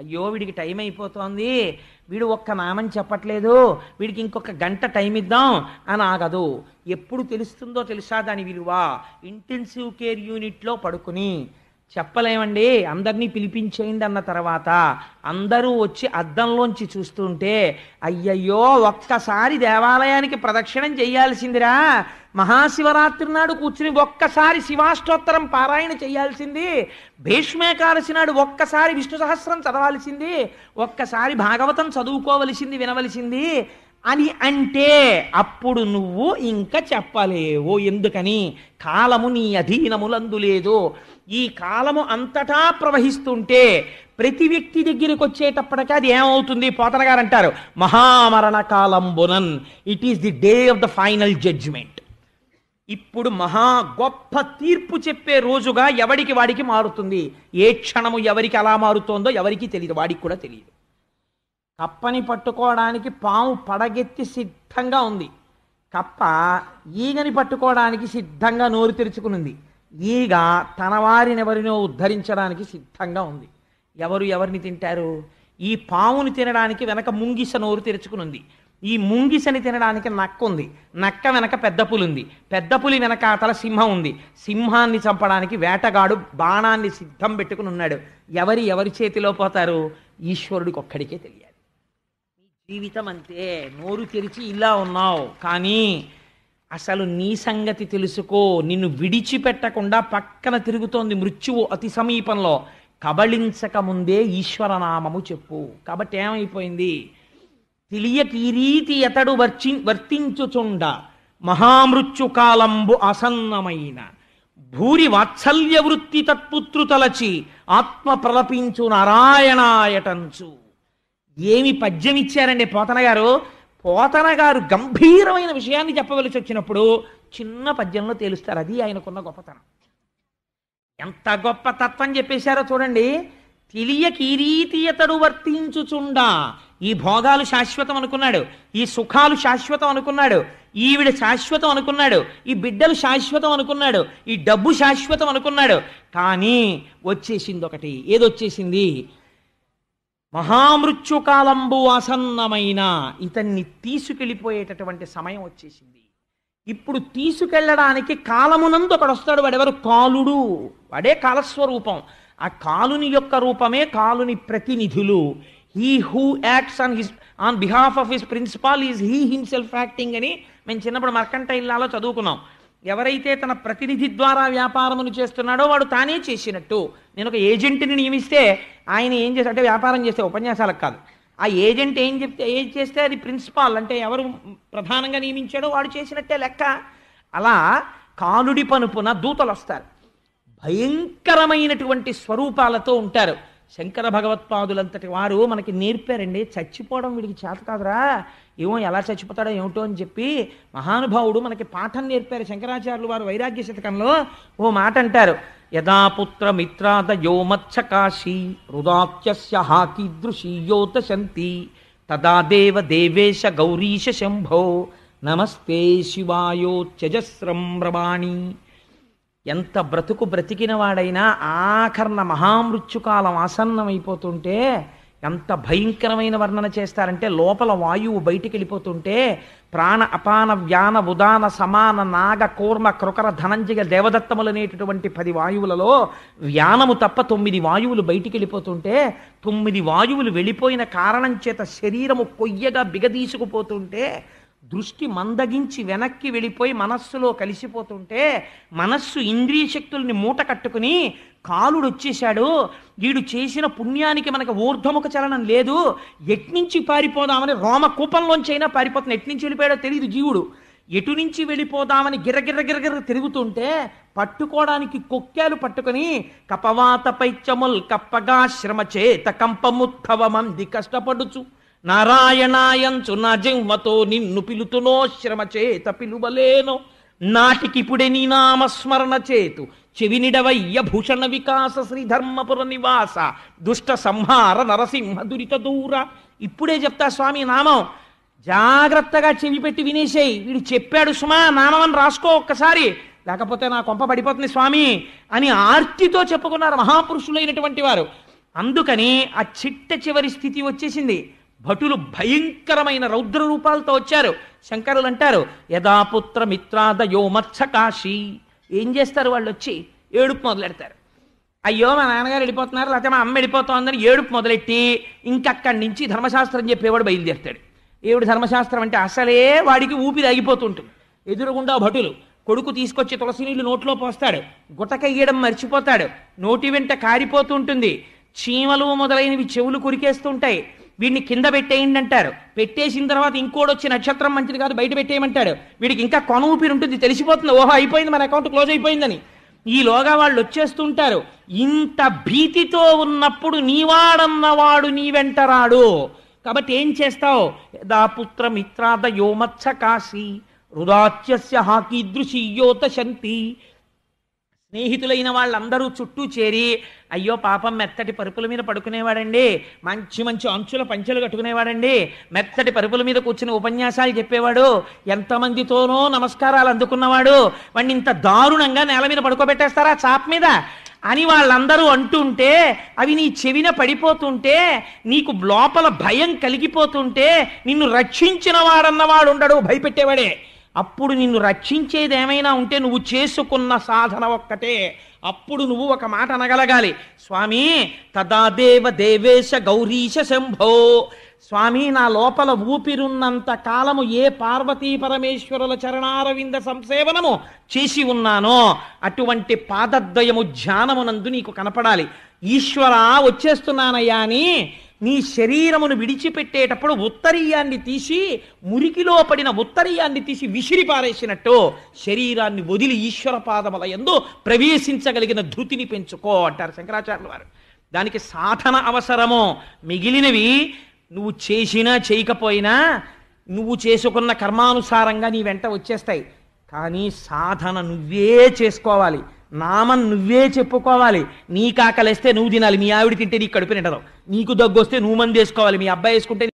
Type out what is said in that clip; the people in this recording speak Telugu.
అయ్యో వీడికి టైం అయిపోతోంది వీడు ఒక్క నామని చెప్పట్లేదు వీడికి ఇంకొక గంట టైం ఇద్దాం అని ఆగదు ఎప్పుడు తెలుస్తుందో తెలుసా దాని విలువ ఇంటెన్సివ్ కేర్ యూనిట్లో పడుకుని చెప్పలేమండి అందరినీ పిలిపించేయండి అన్న తర్వాత అందరూ వచ్చి అద్దంలోంచి చూస్తుంటే అయ్యయ్యో ఒక్కసారి దేవాలయానికి ప్రదక్షిణం చేయాల్సిందిరా మహాశివరాత్రి నాడు కూర్చుని ఒక్కసారి శివాష్టోత్తరం పారాయణ చేయాల్సింది భీష్మేకాదశి నాడు ఒక్కసారి విష్ణు సహస్రం చదవాల్సింది ఒక్కసారి భాగవతం చదువుకోవలసింది వినవలసింది అని అంటే అప్పుడు నువ్వు ఇంకా చెప్పలేవు ఎందుకని కాలము నీ అధీనములందు లేదు ఈ కాలము అంతటా ప్రవహిస్తుంటే ప్రతి వ్యక్తి దగ్గరికి వచ్చేటప్పటికీ అది ఏమవుతుంది పోతన గారు అంటారు మహామరణ కాలం బునన్ it is the day of the final judgement ఇప్పుడు మహా గొప్ప తీర్పు చెప్పే రోజుగా ఎవడికి వాడికి మారుతుంది ఏ క్షణము ఎవరికి అలా మారుతోందో ఎవరికి తెలియదు వాడికి కూడా తెలియదు కప్పని పట్టుకోవడానికి పాము పడగెత్తి సిద్ధంగా ఉంది కప్ప ఈగని పట్టుకోవడానికి సిద్ధంగా నోరు తెరుచుకునింది ఈగ తన వారినెవరినో ఉద్ధరించడానికి సిద్ధంగా ఉంది ఎవరు ఎవరిని తింటారు ఈ పాముని తినడానికి వెనక ముంగిస నోరు తెరుచుకునుంది ఈ ముంగిసని తినడానికి నక్క ఉంది నక్క వెనక పెద్ద పులి ఉంది పెద్ద పులి వెనక అతల సింహం ఉంది సింహాన్ని చంపడానికి వేటగాడు బాణాన్ని సిద్ధం పెట్టుకుని ఉన్నాడు ఎవరి ఎవరి చేతిలో పోతారు ఈశ్వరుడికి ఒక్కడికే తెలియాలి జీవితం అంతే నోరు తెరిచి ఇలా ఉన్నావు కానీ అసలు నీ సంగతి తెలుసుకో నిన్ను విడిచిపెట్టకుండా పక్కన తిరుగుతోంది మృత్యువు అతి సమీపంలో కబళించక ముందే ఈశ్వరనామము చెప్పు కాబట్టి ఏమైపోయింది తెలియక ఈ రీతి ఎతడు వర్చి వర్తించుచుండ మహామృత్యుకాలంబు అసన్నమైన భూరి వాత్సల్య వృత్తి తత్పుత్రు తలచి ఆత్మ ప్రలపించు నారాయణాయటంచు ఏమి పద్యం ఇచ్చారండి పోతన గారు పోతన గారు గంభీరమైన విషయాన్ని చెప్పవలసి వచ్చినప్పుడు చిన్న పద్యంలో తేలుస్తారు అది ఆయనకున్న గొప్పతనం ఎంత గొప్ప తత్వం చెప్పేశారో చూడండి తెలియ కిరీతియతడు వర్తించుచుండా ఈ భోగాలు శాశ్వతం అనుకున్నాడు ఈ సుఖాలు శాశ్వతం అనుకున్నాడు ఈవిడ శాశ్వతం అనుకున్నాడు ఈ బిడ్డలు శాశ్వతం అనుకున్నాడు ఈ డబ్బు శాశ్వతం అనుకున్నాడు కానీ వచ్చేసింది ఒకటి ఏదొచ్చేసింది మహామృత్యుకాలంబు ఆసన్నమైన ఇతన్ని తీసుకెళ్ళిపోయేటటువంటి సమయం వచ్చేసింది ఇప్పుడు తీసుకెళ్ళడానికి కాలమునందు ఒకడు వస్తాడు వాడెవరు కాలుడు వాడే కాలస్వరూపం ఆ కాలుని యొక్క రూపమే కాలుని ప్రతినిధులు he who acts on his on behalf of his principal is he himself acting అని మేము చిన్నప్పుడు మర్కంటైల్లాలో చదువుకున్నాం ఎవరైతే తన ప్రతినిధి ద్వారా వ్యాపారమును చేస్తున్నాడో వాడు తానే చేసినట్టు నేను ఒక ఏజెంట్ని నియమిస్తే ఆయన ఏం చేస్తే అంటే వ్యాపారం చేస్తే ఉపన్యాసాలకు కాదు ఆ ఏజెంట్ ఏం చెప్తే ఏం చేస్తే అది ప్రిన్సిపాల్ అంటే ఎవరు ప్రధానంగా నియమించాడో వాడు చేసినట్టే లెక్క అలా కానుడి పనుపున దూతలు వస్తారు భయంకరమైనటువంటి స్వరూపాలతో ఉంటారు శంకర భగవత్పాదులంతటి వారు మనకి నేర్పారండి చచ్చిపోవడం వీడికి చేత కాదురా ఏమో ఎలా చచ్చిపోతాడో ఏమిటో అని చెప్పి మహానుభావుడు మనకి పాఠం నేర్పారు శంకరాచార్యులు వారు వైరాగ్య శతకంలో ఓ మాట అంటారు యదా పుత్రమిత్రాదయో మత్సకాశీ రుదాత్యస్య హాకీదృశీయోత శంతి తదా దేవ దేవేశ గౌరీశ శంభో నమస్తే శివాయోత్యజస్రం రమాణి ఎంత బ్రతుకు వాడైనా ఆఖర్ణ మహామృత్యుకాలం ఆసన్నమైపోతుంటే ఎంత భయంకరమైన వర్ణన చేస్తారంటే లోపల వాయువు బయటికి వెళ్ళిపోతుంటే ప్రాణ అపాన వ్యాన ఉదాన సమాన నాగ కూర్మ కృకర ధనంజయ అనేటటువంటి పది వాయువులలో వ్యానము తప్ప తొమ్మిది వాయువులు బయటికి వెళ్ళిపోతుంటే తొమ్మిది వాయువులు వెళ్ళిపోయిన కారణం చేత శరీరము కొయ్యగా బిగదీసుకుపోతుంటే దృష్టి మందగించి వెనక్కి వెళ్ళిపోయి మనస్సులో కలిసిపోతుంటే మనస్సు ఇంద్రియ శక్తుల్ని మూట కట్టుకుని కాలుడు వచ్చేశాడు వీడు చేసిన పుణ్యానికి మనకు ఊర్ధముఖ చలనం లేదు ఎట్నుంచి పారిపోదామని రోమ కూపంలోంచైనా పారిపోతుంది ఎట్నుంచి వెళ్ళిపోయాడో తెలియదు జీవుడు ఎటు నుంచి వెళ్ళిపోదామని గిరగిర గిరగిర తిరుగుతుంటే పట్టుకోవడానికి కొక్కాలు పట్టుకొని కపవాత పైచముల్ కప్పగా శ్రమ చేత కంపముద్భవమంది కష్టపడుచు నారాయణాయంచు నా జింహతో నిన్ను పిలుతునో శ్రమ చేత పిలువలేనో నాటికిప్పుడే నీ నామస్మరణ చేతు చెవినిడవయ్య భూషణ వికాస శ్రీధర్మపుర నివాస దుష్ట సంహార నరసింహ దురిత దూర ఇప్పుడే చెప్తా స్వామి నామం జాగ్రత్తగా చెవి పెట్టి వినేసే వీడు చెప్పాడు సుమా నామం రాసుకో ఒక్కసారి లేకపోతే నా కొంప పడిపోతుంది స్వామి అని ఆర్తితో చెప్పుకున్నారు మహాపురుషులైనటువంటి వారు అందుకని ఆ చిట్ట చివరి స్థితి వచ్చేసింది భటులు భయంకరమైన రౌద్ర రూపాలతో వచ్చారు శంకరులు అంటారు యథాపుత్రమిత్రాదయో కాశీ ఏం చేస్తారు వాళ్ళు వచ్చి ఏడుపు మొదలెడతారు అయ్యో మా నాన్నగారు వెళ్ళిపోతున్నారు లేకపోతే మా అమ్మ వెళ్ళిపోతుందని ఏడుపు మొదలెట్టి ఇంకక్కడి నుంచి ధర్మశాస్త్రం చెప్పేవాడు బయలుదేరుతాడు ఏడు ధర్మశాస్త్రం అంటే అసలే వాడికి ఊపిరి ఆగిపోతుంటుంది ఎదురుగుండా భటులు కొడుకు తీసుకొచ్చి తులసి నీళ్లు నోట్లో పోస్తాడు గుటక ఇయ్యడం మర్చిపోతాడు నోటి వెంట కారిపోతుంటుంది చీమలు మొదలైనవి చెవులు కురికేస్తుంటాయి వీడిని కింద పెట్టేయండి అంటారు పెట్టేసిన తర్వాత ఇంకోటి వచ్చి నక్షత్రం మంచిది కాదు బయట పెట్టేయమంటాడు వీడికి ఇంకా కొన ఊపిరి ఉంటుంది తెలిసిపోతుంది ఓహో అయిపోయింది మన అకౌంట్ క్లోజ్ అయిపోయిందని ఈలోగా వాళ్ళు వచ్చేస్తుంటారు ఇంత భీతితో ఉన్నప్పుడు నీవాడన్నవాడు నీ వెంటరాడు కాబట్టి ఏం చేస్తావు దాపుత్ర మిత్రాద యోమత్స కాశీ రుదాచ్యస్య యోత శంతి స్నేహితులైన వాళ్ళందరూ చుట్టూ చేరి అయ్యో పాపం మెత్తటి పరుపుల మీద పడుకునేవాడండి మంచి మంచి అంచుల పంచెలు కట్టుకునేవాడండి మెత్తటి పరుపుల మీద కూర్చుని ఉపన్యాసాలు చెప్పేవాడు ఎంతమందితోనో నమస్కారాలు అందుకున్నవాడు వాడిని ఇంత దారుణంగా నేల మీద పడుకోబెట్టేస్తారా చాప్ మీద అని వాళ్ళందరూ అంటుంటే అవి నీ చెవిన పడిపోతుంటే నీకు లోపల భయం కలిగిపోతుంటే నిన్ను రక్షించిన వాడన్నవాడు ఉండడు భయపెట్టేవాడే అప్పుడు నిన్ను రక్షించేది ఏమైనా ఉంటే నువ్వు చేసుకున్న సాధన ఒక్కటే అప్పుడు నువ్వు ఒక మాట అనగలగాలి స్వామి తదాదేవ దేవేశ గౌరీశ శంభో స్వామి నా లోపల ఊపిరున్నంత కాలము ఏ పార్వతీ పరమేశ్వరుల చరణారవింద సంసేవనము చేసి ఉన్నానో అటువంటి పాదద్వయము ధ్యానమునందు నీకు కనపడాలి ఈశ్వరా వచ్చేస్తున్నానయ్యా అని నీ శరీరమును విడిచిపెట్టేటప్పుడు ఉత్తరీయాన్ని తీసి మురికిలో పడిన ఉత్తరీయాన్ని తీసి విసిరి పారేసినట్టు శరీరాన్ని వదిలి ఈశ్వర పాదముల ఎందు ప్రవేశించగలిగిన ధృతిని పెంచుకో అంటారు శంకరాచార్యుల వారు దానికి సాధన అవసరము మిగిలినవి నువ్వు చేసినా చేయకపోయినా నువ్వు చేసుకున్న కర్మానుసారంగా నీ వెంట వచ్చేస్తాయి కానీ సాధన నువ్వే చేసుకోవాలి నామం నువ్వే చెప్పుకోవాలి నీ కాకలేస్తే నువ్వు తినాలి మీ ఆవిడ తింటే నీకు కడుపు నిండదు నీకు దగ్గొస్తే నువ్వు మంది వేసుకోవాలి మీ అబ్బాయి వేసుకుంటే